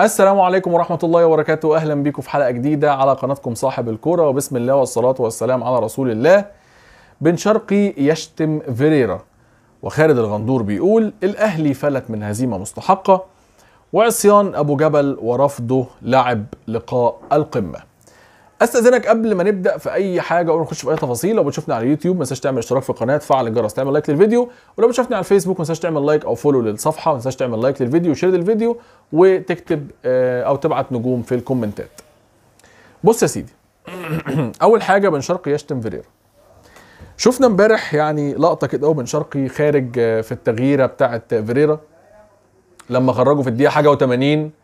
السلام عليكم ورحمة الله وبركاته أهلا بيكم في حلقة جديدة على قناتكم صاحب الكرة وبسم الله والصلاة والسلام على رسول الله بن شرقي يشتم فيريرا وخالد الغندور بيقول الأهلي فلت من هزيمة مستحقة وعصيان أبو جبل ورفضه لعب لقاء القمة استاذنك قبل ما نبدا في اي حاجه او نخش في اي تفاصيل لو بتشوفني على اليوتيوب ما تنساش تعمل اشتراك في القناه تفعل الجرس تعمل لايك للفيديو ولو بتشوفني على الفيسبوك ما تنساش تعمل لايك او فولو للصفحه ما تنساش تعمل لايك للفيديو وشير للفيديو وتكتب آه، او تبعت نجوم في الكومنتات بص يا سيدي اول حاجه بن شرقي يشتم فيريرا شفنا امبارح يعني لقطه كده قوي بن شرقي خارج آه، في التغييره بتاعه فيريرا لما خرجوا في الدقيقه حاجه و80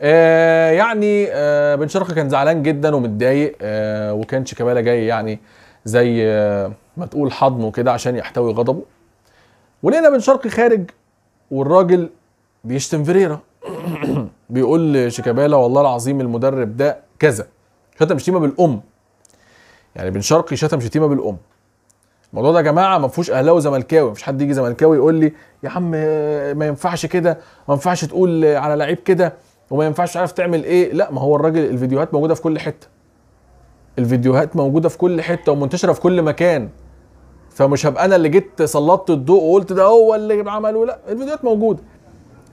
آه يعني آه بن شرقي كان زعلان جدا ومتضايق آه وكان شيكابالا جاي يعني زي آه ما تقول حضنه كده عشان يحتوي غضبه ولقينا بن شرقي خارج والراجل بيشتم فيريرا بيقول لشيكابالا والله العظيم المدرب ده كذا شتم شتيمه بالام يعني بن شرقي شتم شتيمه بالام الموضوع ده يا جماعه ما فيهوش اهلاوي وزملكاوي مفيش حد يجي زملكاوي يقول لي يا عم آه، ما ينفعش كده ما ينفعش تقول على لعيب كده وما ينفعش عارف تعمل ايه لا ما هو الراجل الفيديوهات موجوده في كل حته الفيديوهات موجوده في كل حته ومنتشره في كل مكان فمش هبقى انا اللي جيت سلطت الضوء وقلت ده هو اللي عمله لا الفيديوهات موجوده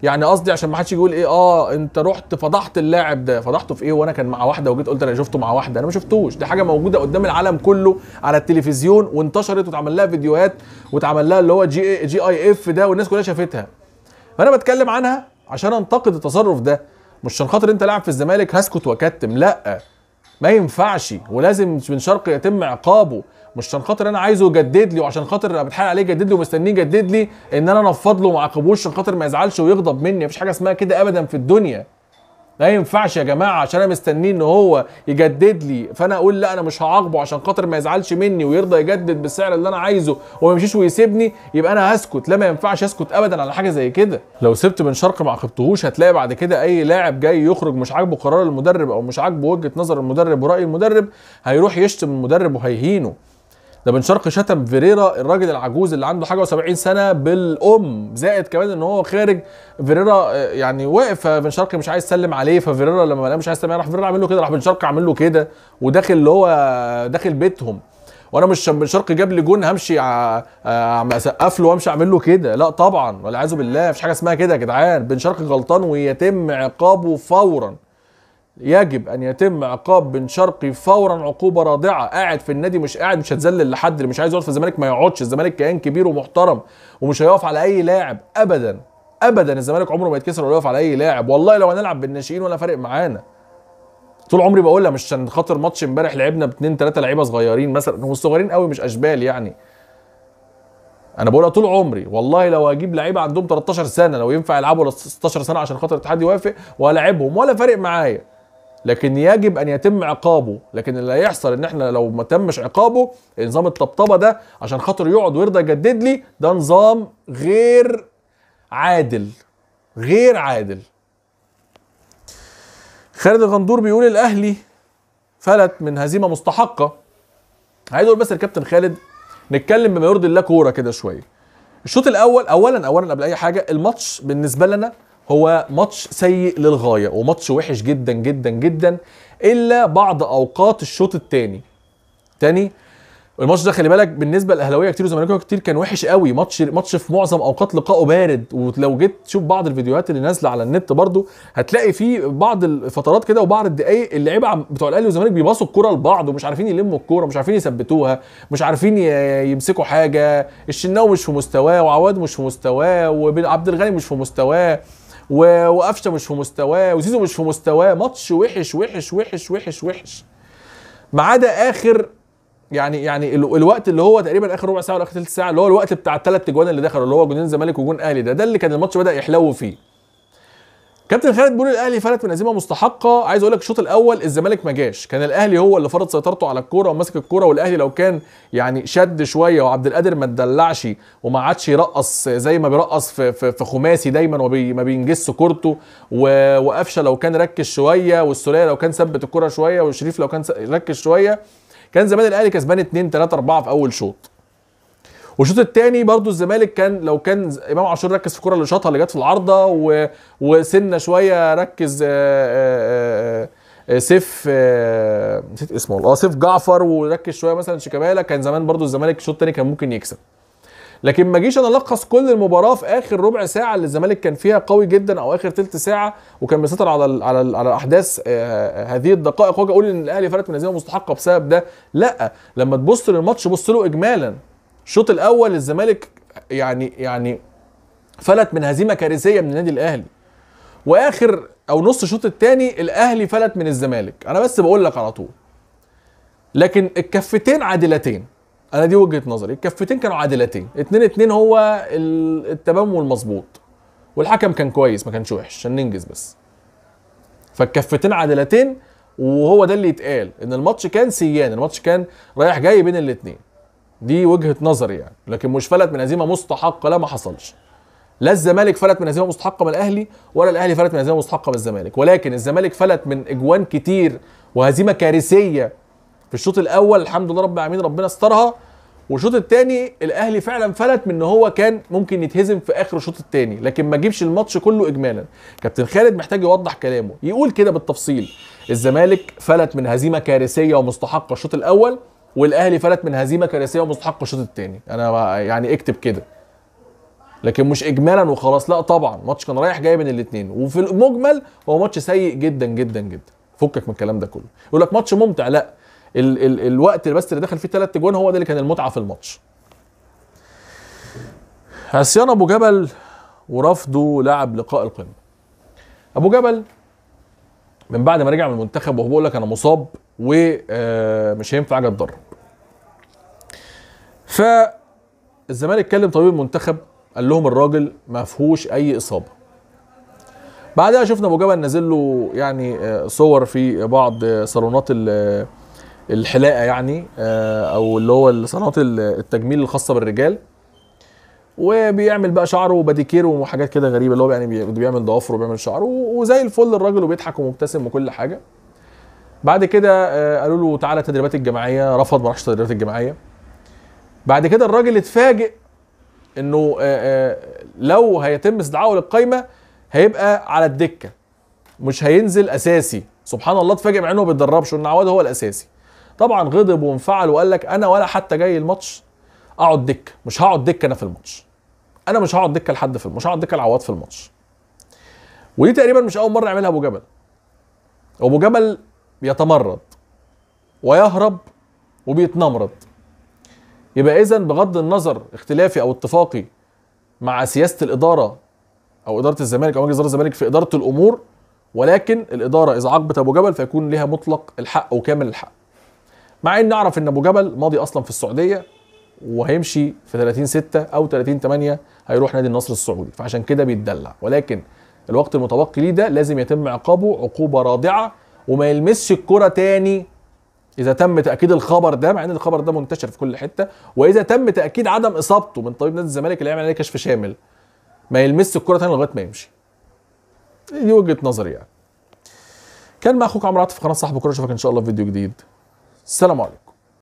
يعني قصدي عشان ما حدش يقول ايه اه انت رحت فضحت اللاعب ده فضحته في ايه وانا كان مع واحده وجيت قلت انا شفته مع واحده انا ما شفتوش دي حاجه موجوده قدام العالم كله على التلفزيون وانتشرت واتعمل لها فيديوهات واتعمل لها اللي هو جي, جي اي اف ده والناس كلها شافتها فانا بتكلم عنها عشان انتقد التصرف ده مش عشان خاطر انت لاعب في الزمالك هسكت واكتم لا ما ينفعش ولازم بن شرقي يتم عقابه مش عشان خاطر انا عايزه يجدد لي وعشان خاطر انا بتحايل عليه جدد لي ومستنيه يجدد لي ان انا انفض له ما عقبوش عشان خاطر ما يزعلش ويغضب مني مفيش حاجه اسمها كده ابدا في الدنيا ما ينفعش يا جماعه عشان انا مستنيه ان هو يجدد لي فانا اقول لا انا مش هعاقبه عشان خاطر ما يزعلش مني ويرضى يجدد بالسعر اللي انا عايزه وما يمشيش ويسيبني يبقى انا هسكت لا ما ينفعش اسكت ابدا على حاجه زي كده لو سبت بن شرقي ما عاقبتهوش هتلاقي بعد كده اي لاعب جاي يخرج مش عاجبه قرار المدرب او مش عاجبه وجهه نظر المدرب وراي المدرب هيروح يشتم المدرب وهيهينه ده بن شرقي شتم فيريرا الراجل العجوز اللي عنده حاجه و70 سنه بالام زائد كمان ان هو خارج فيريرا آه، يعني واقف فبن شرقي مش عايز يسلم عليه ففيريرا لما ما مش عايز يسلم راح فيريرا عامل له كده راح بن شرقي عامل له كده وداخل اللي هو داخل بيتهم وانا مش بن شرقي جاب لي جون همشي آه، آه، اسقف له وامشي اعمل له كده لا طبعا والعياذ بالله مفيش حاجه اسمها كده يا جدعان بن شرقي غلطان ويتم عقابه فورا يجب ان يتم عقاب بن شرقي فورا عقوبه رادعه قاعد في النادي مش قاعد مش هتذلل لحد اللي مش عايز يقعد في الزمالك ما يقعدش الزمالك كيان كبير ومحترم ومش هيقف على اي لاعب ابدا ابدا الزمالك عمره ما يتكسر ولا يقف على اي لاعب والله لو هنلعب بالناشئين ولا فارق معانا طول عمري بقولها مش عشان خاطر ماتش امبارح لعبنا باتنين ثلاثه لعيبه صغيرين مثلا هم صغيرين قوي مش اشبال يعني انا بقولها طول عمري والله لو هجيب لعيبه عندهم 13 سنه لو ينفع يلعبوا 16 سنه عشان خاطر الاتحاد يوافق وهلاعبهم ولا فارق معايا لكن يجب ان يتم عقابه لكن اللي هيحصل ان احنا لو ما تمش عقابه نظام الطبطبه ده عشان خاطر يقعد ويرضى يجدد لي ده نظام غير عادل غير عادل خالد الغندور بيقول الاهلي فلت من هزيمه مستحقه عايز اقول بس الكابتن خالد نتكلم بما يرضي الله كوره كده شويه الشوط الاول اولا اولا قبل اي حاجه الماتش بالنسبه لنا هو ماتش سيء للغايه وماتش وحش جدا جدا جدا الا بعض اوقات الشوط الثاني تاني الماتش ده خلي بالك بالنسبه للاهلاويه كتير وزملكاويه كتير كان وحش قوي ماتش ماتش في معظم اوقات لقائه بارد ولو جيت تشوف بعض الفيديوهات اللي نازله على النت برده هتلاقي في بعض الفترات كده وبعض الدقائق اللعيبه بتوع الاهلي والزمالك بيباصوا الكوره لبعض ومش عارفين يلموا الكوره مش عارفين يثبتوها مش عارفين يمسكوا حاجه الشناوي مش في مستواه وعواد مش في مستواه وعبد الغني مش في مستواه وقفشه مش في مستواه وزيزو مش في مستواه ماتش وحش وحش وحش وحش وحش ما عدا اخر يعني يعني الوقت اللي هو تقريبا اخر ربع ساعه ولا اخر ثلث ساعه اللي هو الوقت بتاع الثلاث اجوان اللي دخلوا اللي هو جونين زمالك وجون اهلي ده ده اللي كان الماتش بدا يحلو فيه كابتن خالد بيقول الاهلي فلت من هزيمه مستحقه عايز اقول لك الشوط الاول الزمالك ما جاش كان الاهلي هو اللي فرض سيطرته على الكوره وماسك الكوره والاهلي لو كان يعني شد شويه وعبد القادر ما اتدلعش وما عادش يرقص زي ما بيرقص في, في, في خماسي دايما وما بينجزش كورته وقفشه لو كان ركز شويه والسوليه لو كان ثبت الكوره شويه وشريف لو كان ركز شويه كان زمان الاهلي كسبان 2 3 4 في اول شوط والشوط الثاني برضو الزمالك كان لو كان امام عاشور ركز في الكره اللي شاطها اللي جت في العارضه وسنه شويه ركز آه، آه، آه، سيف نسيت اسمه اه سيف جعفر وركز شويه مثلا شيكابالا كان زمان برضو الزمالك الشوط الثاني كان ممكن يكسب لكن ما جيش انا الخص كل المباراه في اخر ربع ساعه اللي الزمالك كان فيها قوي جدا او اخر ثلث ساعه وكان مسيطر على الـ على الـ على احداث هذه الدقائق واجي اقول ان الاهلي فرق من هزيمه مستحقه بسبب ده لا لما تبص للماتش بص له اجمالا الشوط الاول الزمالك يعني يعني فلت من هزيمه كارثيه من النادي الاهلي واخر او نص الشوط الثاني الاهلي فلت من الزمالك انا بس بقول لك على طول لكن الكفتين عادلتين انا دي وجهه نظري الكفتين كانوا عادلتين اتنين اتنين هو التمام والمظبوط والحكم كان كويس ما كانش وحش عشان ننجز بس فالكفتين عادلتين وهو ده اللي يتقال ان الماتش كان سيان الماتش كان رايح جاي بين الاثنين دي وجهه نظري يعني لكن مش فلت من هزيمه مستحقه لا ما حصلش لا الزمالك فلت من هزيمه مستحقه من الاهلي ولا الاهلي فلت من هزيمه مستحقه من الزمالك ولكن الزمالك فلت من اجوان كتير وهزيمه كارثيه في الشوط الاول الحمد لله رب العالمين ربنا استرها والشوط الثاني الاهلي فعلا فلت من ان هو كان ممكن يتهزم في اخر الشوط الثاني لكن ما جيبش الماتش كله اجمالا كابتن خالد محتاج يوضح كلامه يقول كده بالتفصيل الزمالك فلت من هزيمه كارثيه ومستحقه الشوط الاول والاهلي فلت من هزيمه كارثيه ومستحق الشوط الثاني انا يعني اكتب كده لكن مش اجمالا وخلاص لا طبعا ماتش كان رايح جاي من الاثنين وفي المجمل هو ماتش سيء جدا جدا جدا فكك من الكلام ده كله يقول لك ماتش ممتع لا ال ال الوقت اللي بس اللي دخل فيه ثلاث جوان هو ده اللي كان المتعه في الماتش عصيان ابو جبل ورفضه لعب لقاء القمه ابو جبل من بعد ما رجع من المنتخب وهو بيقول لك انا مصاب ومش آه، هينفع اجي اتدرب فالزمالك كلم طبيب المنتخب قال لهم الراجل ما فيهوش اي اصابه بعدها شفنا ابو جبل نازل له يعني آه، صور في بعض صالونات الحلاقه يعني آه، او اللي هو صالونات التجميل الخاصه بالرجال وبيعمل بقى شعره وباديكير وحاجات كده غريبه اللي هو يعني بيعمل ضوافر وبيعمل شعره وزي الفل الراجل وبيضحك ومبتسم وكل حاجه بعد كده آه، قالوا له تعالى التدريبات الجماعيه رفض ما راحش التدريبات الجماعيه بعد كده الراجل اتفاجئ انه آه، آه، لو هيتم استدعائه للقايمه هيبقى على الدكه مش هينزل اساسي سبحان الله اتفاجئ مع انه ما بيتدربش وان عواد هو الاساسي طبعا غضب وانفعل وقال لك انا ولا حتى جاي الماتش اقعد دكه مش هقعد دكه انا في الماتش انا مش هقعد دكه لحد في مش هقعد دكه لعواد في الماتش ودي تقريبا مش اول مره يعملها ابو جبل ابو جبل بيتمرد ويهرب وبيتنمرد يبقى اذا بغض النظر اختلافي او اتفاقي مع سياسه الاداره او اداره الزمالك او مجلس اداره الزمالك في اداره الامور ولكن الاداره اذا عاقبت ابو جبل فيكون لها مطلق الحق وكامل الحق مع ان نعرف ان ابو جبل ماضي اصلا في السعوديه وهيمشي في 30 6 او 30 8 هيروح نادي النصر السعودي فعشان كده بيتدلع ولكن الوقت المتبقي ليه ده لازم يتم عقابه عقوبه رادعه وما يلمسش الكرة تاني اذا تم تاكيد الخبر ده مع ان الخبر ده منتشر في كل حته واذا تم تاكيد عدم اصابته من طبيب نادي الزمالك اللي هيعمل عليه كشف شامل ما يلمسش الكره تاني لغايه ما يمشي دي وجهه نظري يعني كان مع اخوك عمرو عاطف قناه صاحب الكورة اشوفك ان شاء الله في فيديو جديد السلام عليكم